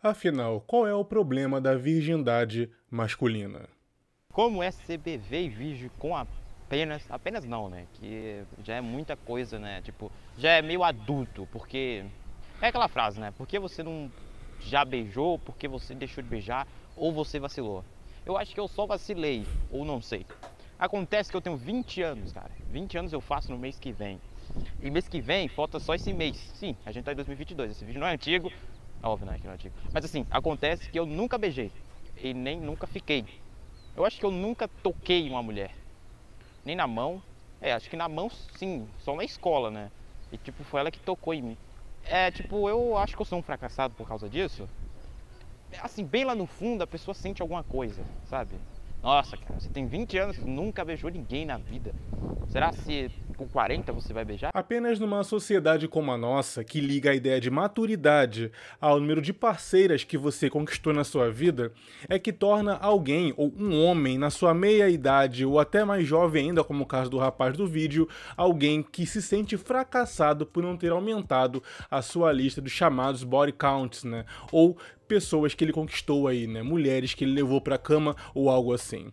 Afinal, qual é o problema da virgindade masculina? Como é bebê e virgem com apenas. Apenas não, né? Que já é muita coisa, né? Tipo, já é meio adulto, porque. É aquela frase, né? Por que você não já beijou, porque você deixou de beijar, ou você vacilou? Eu acho que eu só vacilei, ou não sei. Acontece que eu tenho 20 anos, cara. 20 anos eu faço no mês que vem. E mês que vem falta só esse mês. Sim, a gente tá em 2022. Esse vídeo não é antigo, Óbvio, né, que não é Mas assim, acontece que eu nunca beijei e nem nunca fiquei. Eu acho que eu nunca toquei uma mulher. Nem na mão. É, acho que na mão sim, só na escola, né? E tipo, foi ela que tocou em mim. É, tipo, eu acho que eu sou um fracassado por causa disso. Assim, bem lá no fundo a pessoa sente alguma coisa, sabe? Nossa, cara, você tem 20 anos e nunca beijou ninguém na vida. Será se com 40 você vai beijar? Apenas numa sociedade como a nossa, que liga a ideia de maturidade ao número de parceiras que você conquistou na sua vida, é que torna alguém ou um homem na sua meia idade ou até mais jovem ainda, como o caso do rapaz do vídeo, alguém que se sente fracassado por não ter aumentado a sua lista dos chamados body counts, né? Ou pessoas que ele conquistou aí, né? Mulheres que ele levou para cama ou algo assim.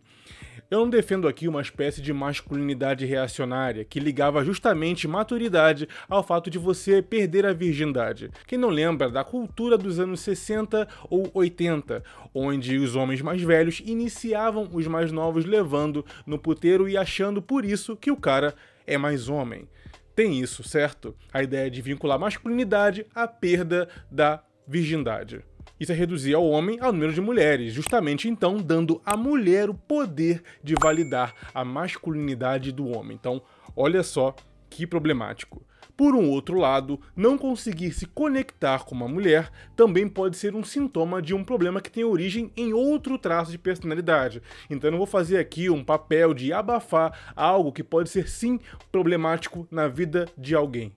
Eu não defendo aqui uma espécie de masculinidade reacionária que ligava justamente maturidade ao fato de você perder a virgindade. Quem não lembra da cultura dos anos 60 ou 80, onde os homens mais velhos iniciavam os mais novos levando no puteiro e achando por isso que o cara é mais homem. Tem isso, certo? A ideia de vincular masculinidade à perda da virgindade. Isso é reduzir ao homem ao número de mulheres, justamente então dando à mulher o poder de validar a masculinidade do homem. Então, olha só que problemático. Por um outro lado, não conseguir se conectar com uma mulher também pode ser um sintoma de um problema que tem origem em outro traço de personalidade. Então eu não vou fazer aqui um papel de abafar algo que pode ser sim problemático na vida de alguém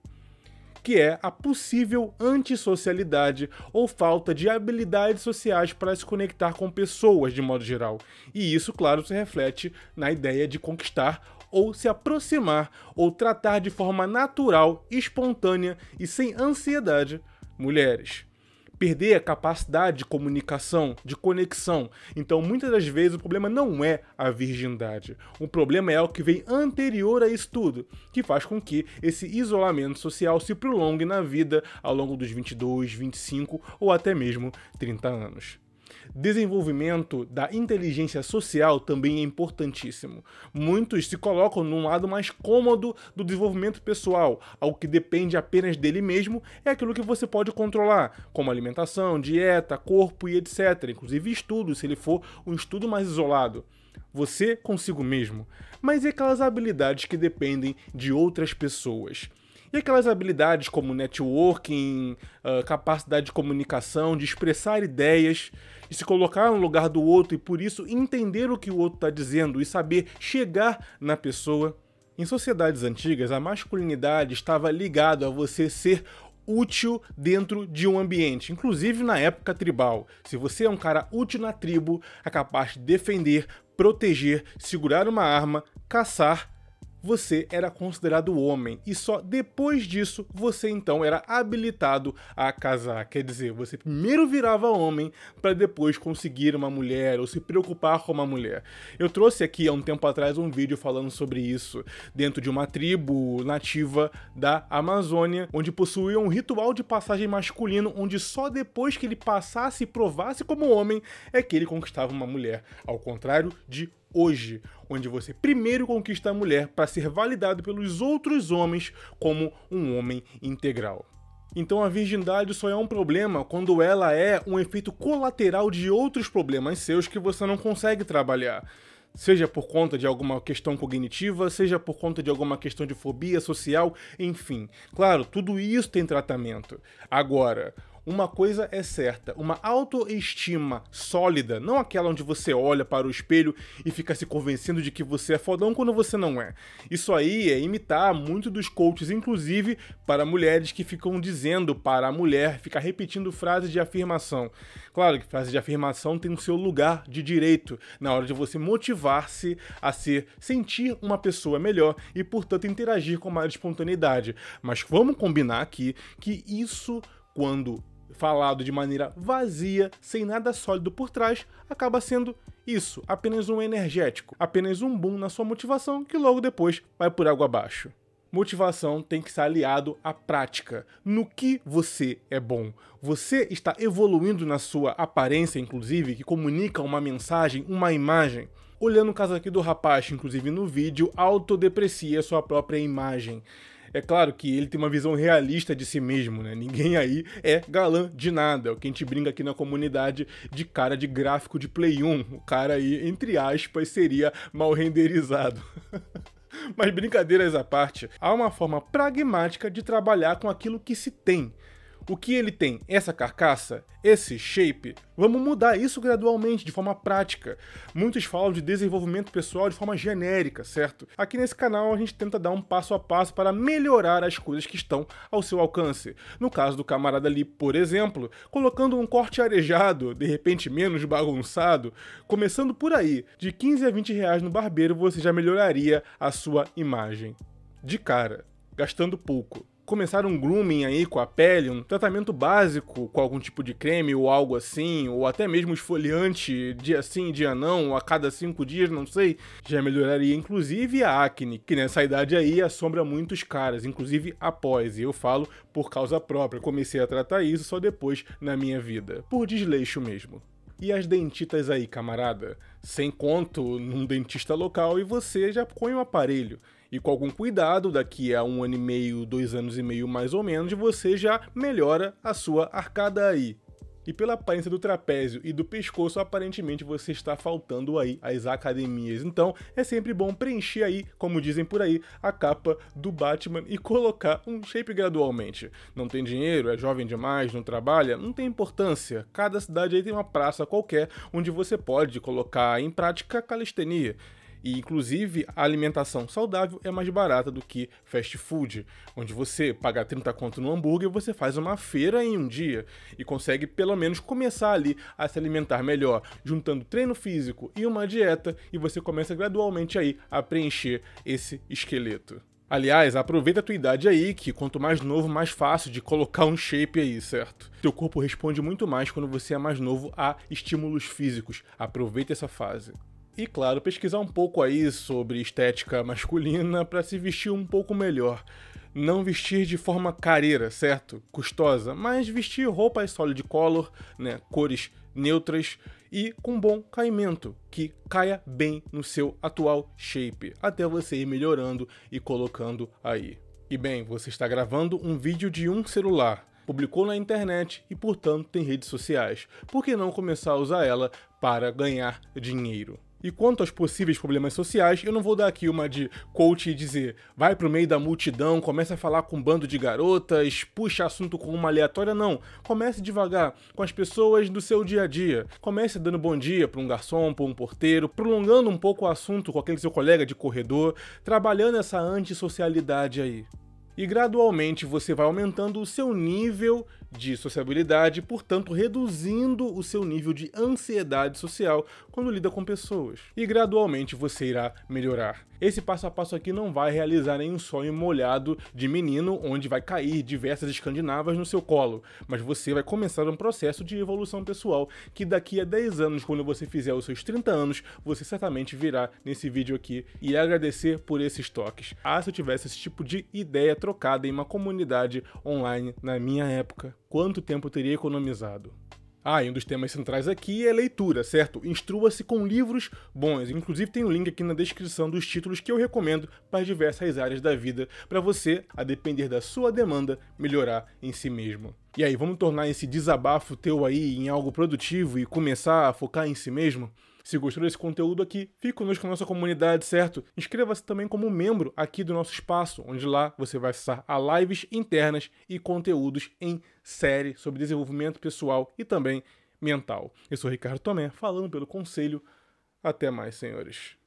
que é a possível antissocialidade ou falta de habilidades sociais para se conectar com pessoas de modo geral. E isso, claro, se reflete na ideia de conquistar ou se aproximar ou tratar de forma natural, espontânea e sem ansiedade mulheres perder a capacidade de comunicação, de conexão. Então, muitas das vezes, o problema não é a virgindade. O problema é o que vem anterior a isso tudo, que faz com que esse isolamento social se prolongue na vida ao longo dos 22, 25 ou até mesmo 30 anos. Desenvolvimento da inteligência social também é importantíssimo. Muitos se colocam num lado mais cômodo do desenvolvimento pessoal, algo que depende apenas dele mesmo, é aquilo que você pode controlar, como alimentação, dieta, corpo e etc. Inclusive estudo, se ele for um estudo mais isolado você consigo mesmo, mas e aquelas habilidades que dependem de outras pessoas? E aquelas habilidades como networking, ah, capacidade de comunicação, de expressar ideias, de se colocar no lugar do outro e por isso entender o que o outro está dizendo e saber chegar na pessoa. Em sociedades antigas, a masculinidade estava ligada a você ser útil dentro de um ambiente, inclusive na época tribal. Se você é um cara útil na tribo, é capaz de defender, proteger, segurar uma arma, caçar você era considerado homem e só depois disso você então era habilitado a casar. Quer dizer, você primeiro virava homem para depois conseguir uma mulher ou se preocupar com uma mulher. Eu trouxe aqui há um tempo atrás um vídeo falando sobre isso dentro de uma tribo nativa da Amazônia, onde possuía um ritual de passagem masculino onde só depois que ele passasse e provasse como homem é que ele conquistava uma mulher, ao contrário de hoje, onde você primeiro conquista a mulher para ser validado pelos outros homens como um homem integral. Então a virgindade só é um problema quando ela é um efeito colateral de outros problemas seus que você não consegue trabalhar seja por conta de alguma questão cognitiva, seja por conta de alguma questão de fobia social, enfim. Claro, tudo isso tem tratamento. Agora, uma coisa é certa, uma autoestima sólida, não aquela onde você olha para o espelho e fica se convencendo de que você é fodão quando você não é. Isso aí é imitar muito dos coaches, inclusive para mulheres que ficam dizendo para a mulher, ficar repetindo frases de afirmação. Claro que frases de afirmação tem o seu lugar de direito na hora de você motivar-se a se sentir uma pessoa melhor e, portanto, interagir com mais espontaneidade. Mas vamos combinar aqui que isso quando falado de maneira vazia, sem nada sólido por trás, acaba sendo isso, apenas um energético, apenas um boom na sua motivação que logo depois vai por água abaixo. Motivação tem que estar aliado à prática, no que você é bom. Você está evoluindo na sua aparência, inclusive, que comunica uma mensagem, uma imagem. Olhando o caso aqui do rapaz, inclusive no vídeo, autodeprecia sua própria imagem. É claro que ele tem uma visão realista de si mesmo, né? Ninguém aí é galã de nada. É o que a gente brinca aqui na comunidade de cara de gráfico de Play 1. O cara aí, entre aspas, seria mal renderizado. Mas brincadeiras à parte, há uma forma pragmática de trabalhar com aquilo que se tem o que ele tem, essa carcaça, esse shape, vamos mudar isso gradualmente, de forma prática. Muitos falam de desenvolvimento pessoal de forma genérica, certo? Aqui nesse canal a gente tenta dar um passo a passo para melhorar as coisas que estão ao seu alcance. No caso do camarada ali, por exemplo, colocando um corte arejado, de repente menos bagunçado, começando por aí, de 15 a 20 reais no barbeiro você já melhoraria a sua imagem. De cara, gastando pouco começar um grooming aí com a pele, um tratamento básico com algum tipo de creme ou algo assim, ou até mesmo esfoliante dia sim, dia não, a cada cinco dias, não sei, já melhoraria inclusive a acne, que nessa idade aí assombra muitos caras, inclusive após, e eu falo por causa própria, comecei a tratar isso só depois na minha vida, por desleixo mesmo. E as dentitas aí, camarada? Sem conto num dentista local e você já põe o um aparelho. E com algum cuidado, daqui a um ano e meio, dois anos e meio mais ou menos, você já melhora a sua arcada aí. E pela aparência do trapézio e do pescoço, aparentemente você está faltando aí às academias. Então é sempre bom preencher aí, como dizem por aí, a capa do Batman e colocar um shape gradualmente. Não tem dinheiro, é jovem demais, não trabalha, não tem importância. Cada cidade aí tem uma praça qualquer onde você pode colocar em prática calistenia. E inclusive a alimentação saudável é mais barata do que fast food, onde você paga 30 conto no hambúrguer, você faz uma feira em um dia e consegue pelo menos começar ali a se alimentar melhor, juntando treino físico e uma dieta e você começa gradualmente aí a preencher esse esqueleto. Aliás, aproveita a tua idade aí, que quanto mais novo, mais fácil de colocar um shape aí, certo? Teu corpo responde muito mais quando você é mais novo a estímulos físicos. Aproveita essa fase e, claro, pesquisar um pouco aí sobre estética masculina para se vestir um pouco melhor. Não vestir de forma careira, certo? Custosa, mas vestir roupas solid color, né? Cores neutras e com bom caimento, que caia bem no seu atual shape, até você ir melhorando e colocando aí. E bem, você está gravando um vídeo de um celular, publicou na internet e, portanto, tem redes sociais. Por que não começar a usar ela para ganhar dinheiro? E quanto aos possíveis problemas sociais, eu não vou dar aqui uma de coach e dizer vai pro meio da multidão, começa a falar com um bando de garotas, puxa assunto com uma aleatória, não. Comece devagar, com as pessoas do seu dia a dia. Comece dando bom dia para um garçom, para um porteiro, prolongando um pouco o assunto com aquele seu colega de corredor, trabalhando essa antissocialidade aí. E gradualmente você vai aumentando o seu nível de sociabilidade, portanto reduzindo o seu nível de ansiedade social quando lida com pessoas. E gradualmente você irá melhorar. Esse passo a passo aqui não vai realizar nenhum sonho molhado de menino onde vai cair diversas escandinavas no seu colo, mas você vai começar um processo de evolução pessoal que daqui a 10 anos, quando você fizer os seus 30 anos, você certamente virá nesse vídeo aqui e agradecer por esses toques. Ah, se eu tivesse esse tipo de ideia trocada em uma comunidade online na minha época quanto tempo teria economizado? Ah, e um dos temas centrais aqui é leitura, certo? Instrua-se com livros bons. Inclusive tem um link aqui na descrição dos títulos que eu recomendo para diversas áreas da vida, para você, a depender da sua demanda, melhorar em si mesmo. E aí, vamos tornar esse desabafo teu aí em algo produtivo e começar a focar em si mesmo? Se gostou desse conteúdo aqui, fique conosco na nossa comunidade, certo? Inscreva-se também como membro aqui do nosso espaço, onde lá você vai acessar a lives internas e conteúdos em série sobre desenvolvimento pessoal e também mental. Eu sou Ricardo Tomé, falando pelo Conselho. Até mais, senhores.